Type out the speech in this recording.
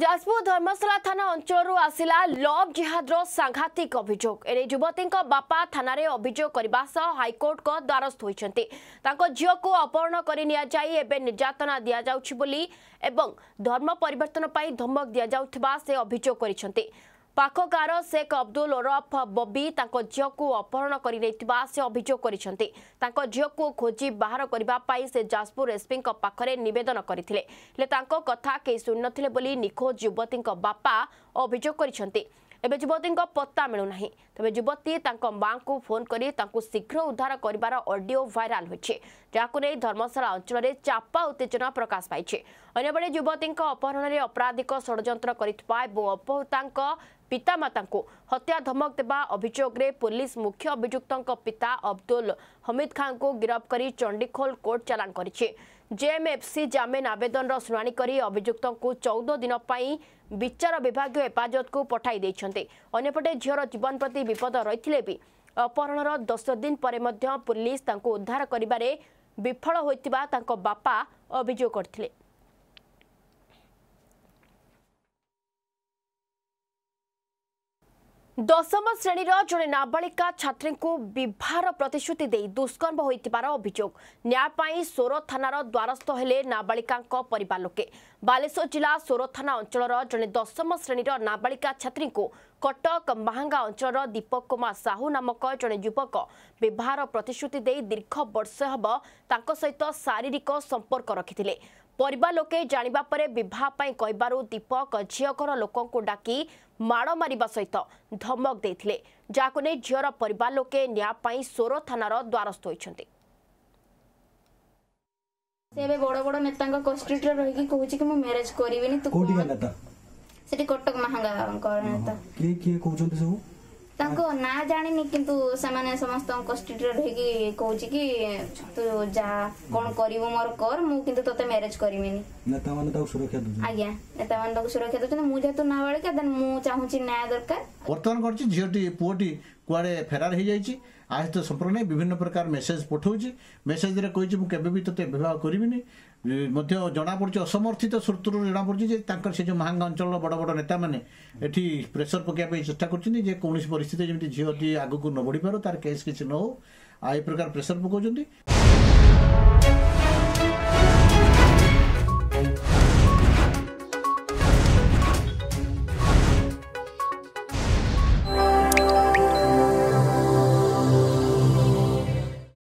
ଯାଜପୁର ଧର୍ମଶାଳା ଥାନା ଅଞ୍ଚଳରୁ ଆସିଲା ଲଭ୍ ଜିହାଦର ସାଂଘାତିକ ଅଭିଯୋଗ ଏ ନେଇ ଯୁବତୀଙ୍କ ବାପା ଥାନାରେ ଅଭିଯୋଗ କରିବା ସହ ହାଇକୋର୍ଟଙ୍କ ଦ୍ୱାରସ୍ଥ ହୋଇଛନ୍ତି ତାଙ୍କ ଝିଅକୁ ଅପହରଣ କରି ନିଆଯାଇ ଏବେ ନିର୍ଯାତନା ଦିଆଯାଉଛି ବୋଲି ଏବଂ ଧର୍ମ ପରିବର୍ତ୍ତନ ପାଇଁ ଧମକ ଦିଆଯାଉଥିବା ସେ ଅଭିଯୋଗ କରିଛନ୍ତି ପାଖକାର ଶେଖ୍ ଅବଦୁଲ ଓରଫ ବବି ତାଙ୍କ ଝିଅକୁ ଅପହରଣ କରିନେଇଥିବା ସେ ଅଭିଯୋଗ କରିଛନ୍ତି ତାଙ୍କ ଝିଅକୁ ଖୋଜି ବାହାର କରିବା ପାଇଁ ସେ ଯାଜପୁର ଏସ୍ପିଙ୍କ ପାଖରେ ନିବେଦନ କରିଥିଲେ ହେଲେ ତାଙ୍କ କଥା କେହି ଶୁଣିନଥିଲେ ବୋଲି ନିଖୋଜ ଯୁବତୀଙ୍କ ବାପା ଅଭିଯୋଗ କରିଛନ୍ତି ଏବେ ଯୁବତୀଙ୍କ ପତ୍ତା ମିଳୁନାହିଁ ତେବେ ଯୁବତୀ ତାଙ୍କ ମାଆଙ୍କୁ ଫୋନ୍ କରି ତାଙ୍କୁ ଶୀଘ୍ର ଉଦ୍ଧାର କରିବାର ଅଡିଓ ଭାଇରାଲ୍ ହୋଇଛି ଯାହାକୁ ନେଇ ଧର୍ମଶାଳା ଅଞ୍ଚଳରେ ଚାପା ଉତ୍ତେଜନା ପ୍ରକାଶ ପାଇଛି ଅନ୍ୟବେଳେ ଯୁବତୀଙ୍କ ଅପହରଣରେ ଅପରାଧିକ ଷଡ଼ଯନ୍ତ୍ର କରିଥିବା ଏବଂ ଅପହୃତାଙ୍କ ପିତାମାତାଙ୍କୁ ହତ୍ୟା ଧମକ ଦେବା ଅଭିଯୋଗରେ ପୋଲିସ ମୁଖ୍ୟ ଅଭିଯୁକ୍ତଙ୍କ ପିତା ଅବଦୁଲ ହମିଦ ଖାଁଙ୍କୁ ଗିରଫ କରି ଚଣ୍ଡିଖୋଲ କୋର୍ଟ ଚାଲାଣ କରିଛି ଜେଏମ୍ଏଫ୍ସି ଜାମିନ ଆବେଦନର ଶୁଣାଣି କରି ଅଭିଯୁକ୍ତଙ୍କୁ ଚଉଦ ଦିନ ପାଇଁ ବିଚାର ବିଭାଗୀୟ ହେଫାଜତକୁ ପଠାଇ ଦେଇଛନ୍ତି ଅନ୍ୟପଟେ ଝିଅର ଜୀବନ ପ୍ରତି ବିପଦ ରହିଥିଲେ ବି ଅପହରଣର ଦଶ ଦିନ ପରେ ମଧ୍ୟ ପୋଲିସ ତାଙ୍କୁ ଉଦ୍ଧାର କରିବାରେ ବିଫଳ ହୋଇଥିବା ତାଙ୍କ ବାପା ଅଭିଯୋଗ କରିଥିଲେ ଦଶମ ଶ୍ରେଣୀର ଜଣେ ନାବାଳିକା ଛାତ୍ରୀଙ୍କୁ ବିବାହର ପ୍ରତିଶ୍ରୁତି ଦେଇ ଦୁଷ୍କର୍ମ ହୋଇଥିବାର ଅଭିଯୋଗ ନ୍ୟାୟ ପାଇଁ ସୋର ଥାନାର ଦ୍ୱାରସ୍ଥ ହେଲେ ନାବାଳିକାଙ୍କ ପରିବାର ଲୋକେ ବାଲେଶ୍ୱର ଜିଲ୍ଲା ସୋର ଥାନା ଅଞ୍ଚଳର ଜଣେ ଦଶମ ଶ୍ରେଣୀର ନାବାଳିକା ଛାତ୍ରୀଙ୍କୁ କଟକ ମାହାଙ୍ଗା ଅଞ୍ଚଳର ଦୀପକ କୁମାର ସାହୁ ନାମକ ଜଣେ ଯୁବକ ବିବାହର ପ୍ରତିଶ୍ରୁତି ଦେଇ ଦୀର୍ଘ ବର୍ଷ ହେବ ତାଙ୍କ ସହିତ ଶାରୀରିକ ସମ୍ପର୍କ ରଖିଥିଲେ ପରିବାର ଲୋକେ ଜାଣିବା ପରେ ବିବାହ ପାଇଁ କହିବାରୁ ଦୀପକ ଝିଅ ଘର ଲୋକଙ୍କୁ ଡାକି ମାଡ଼ ମାରିବା ସହିତ ଧମକ ଦେଇଥିଲେ ଯାହାକୁ ନେଇ ଝିଅର ପରିବାର ଲୋକେ ନ୍ୟାୟ ପାଇଁ ସୋର ଥାନାର ଦ୍ୱାରସ୍ଥ ହୋଇଛନ୍ତି ସେ ଏବେ ବଡ ବଡ ନେତାଙ୍କ କଷ୍ଟ୍ରିଟରେ ରହିକି କହୁଛି କି ମୁଁ ମ୍ୟାରେଜ ତାଙ୍କ ନାଁ ଜାଣିନି କିନ୍ତୁ ସେମାନେ ସମସ୍ତଙ୍କ କଷ୍ଟିରେ ରହିକି କହୁଛି କି ତୁ ଯା କଣ କରିବୁ ମୋର କର ମୁଁ କିନ୍ତୁ ତତେ ମ୍ୟାରେଜ କରିବିନି ନେତାମାନେ ତାକୁ ସୁରକ୍ଷା ଦଉଛନ୍ତି ଆଜ୍ଞା ନେତାମାନେ ତାକୁ ସୁରକ୍ଷା ଦଉଛନ୍ତି ମୁଁ ଯେହେତୁ ନାବାଳିକା ଦେନ୍ ମୁଁ ଚାହୁଁଛି ନ୍ୟାୟ ଦରକାର ବର୍ତ୍ତମାନ କରୁଛି ଝିଅଟି ପୁଅଟି କୁଆଡ଼େ ଫେରାର ହେଇଯାଇଛି ଆ ସହିତ ସମ୍ପର୍କ ନେଇ ବିଭିନ୍ନ ପ୍ରକାର ମେସେଜ ପଠାଉଛି ମେସେଜରେ କହିଛି ମୁଁ କେବେ ବି ତତେ ବିବାହ କରିବିନି ମଧ୍ୟ ଜଣାପଡ଼ୁଛି ଅସମର୍ଥିତ ସୂତ୍ରରୁ ଜଣାପଡ଼ୁଛି ଯେ ତାଙ୍କର ସେ ଯେଉଁ ମହାଙ୍ଗ ଅଞ୍ଚଳର ବଡ଼ ବଡ଼ ନେତାମାନେ ଏଠି ପ୍ରେସର ପକାଇବା ପାଇଁ ଚେଷ୍ଟା କରୁଛନ୍ତି ଯେ କୌଣସି ପରିସ୍ଥିତି ଯେମିତି ଝିଅଟି ଆଗକୁ ନ ବଢ଼ିପାରୁ ତାର କେସ୍ କିଛି ନ ହଉ ଆଉ ଏ ପ୍ରକାର ପ୍ରେସର ପକାଉଛନ୍ତି